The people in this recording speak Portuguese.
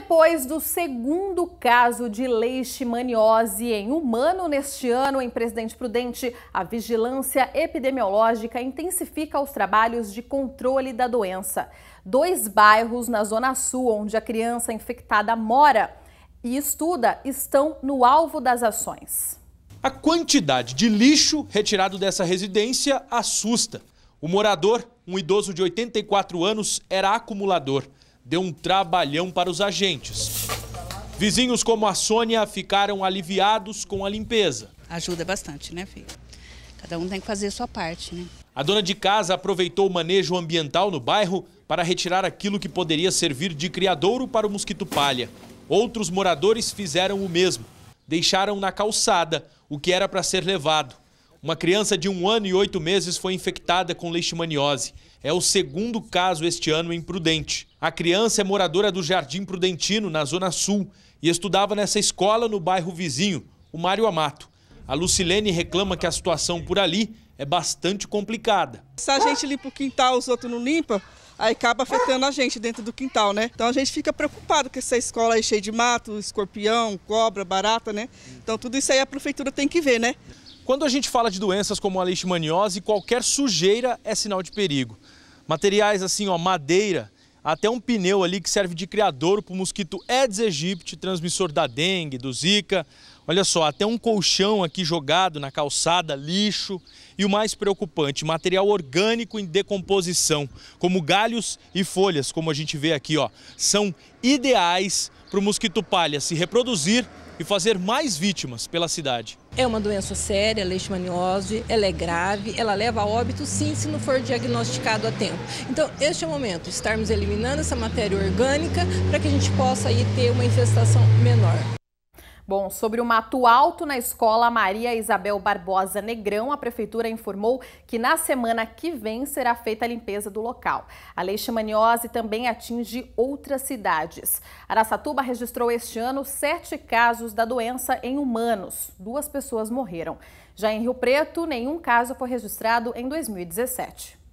depois do segundo caso de leishmaniose em humano neste ano em Presidente Prudente, a vigilância epidemiológica intensifica os trabalhos de controle da doença. Dois bairros na Zona Sul, onde a criança infectada mora e estuda, estão no alvo das ações. A quantidade de lixo retirado dessa residência assusta. O morador, um idoso de 84 anos, era acumulador deu um trabalhão para os agentes. Vizinhos como a Sônia ficaram aliviados com a limpeza. Ajuda bastante, né, filho? Cada um tem que fazer a sua parte, né? A dona de casa aproveitou o manejo ambiental no bairro para retirar aquilo que poderia servir de criadouro para o mosquito palha. Outros moradores fizeram o mesmo. Deixaram na calçada o que era para ser levado. Uma criança de um ano e oito meses foi infectada com leishmaniose. É o segundo caso este ano em Prudente. A criança é moradora do Jardim Prudentino, na Zona Sul, e estudava nessa escola no bairro vizinho, o Mário Amato. A Lucilene reclama que a situação por ali é bastante complicada. Se a gente limpa o quintal, os outros não limpam, aí acaba afetando a gente dentro do quintal, né? Então a gente fica preocupado com essa escola aí cheia de mato, escorpião, cobra, barata, né? Então tudo isso aí a prefeitura tem que ver, né? Quando a gente fala de doenças como a leishmaniose, qualquer sujeira é sinal de perigo. Materiais assim, ó, madeira, até um pneu ali que serve de criador para o mosquito Aedes aegypti, transmissor da dengue, do zika. Olha só, até um colchão aqui jogado na calçada, lixo. E o mais preocupante, material orgânico em decomposição, como galhos e folhas, como a gente vê aqui, ó, são ideais para o mosquito palha se reproduzir e fazer mais vítimas pela cidade. É uma doença séria, é leishmaniose, ela é grave, ela leva a óbito sim se não for diagnosticado a tempo. Então, este é o momento, estarmos eliminando essa matéria orgânica para que a gente possa aí ter uma infestação menor. Bom, sobre o mato alto na escola Maria Isabel Barbosa Negrão, a prefeitura informou que na semana que vem será feita a limpeza do local. A leishmaniose também atinge outras cidades. Araçatuba registrou este ano sete casos da doença em humanos. Duas pessoas morreram. Já em Rio Preto, nenhum caso foi registrado em 2017.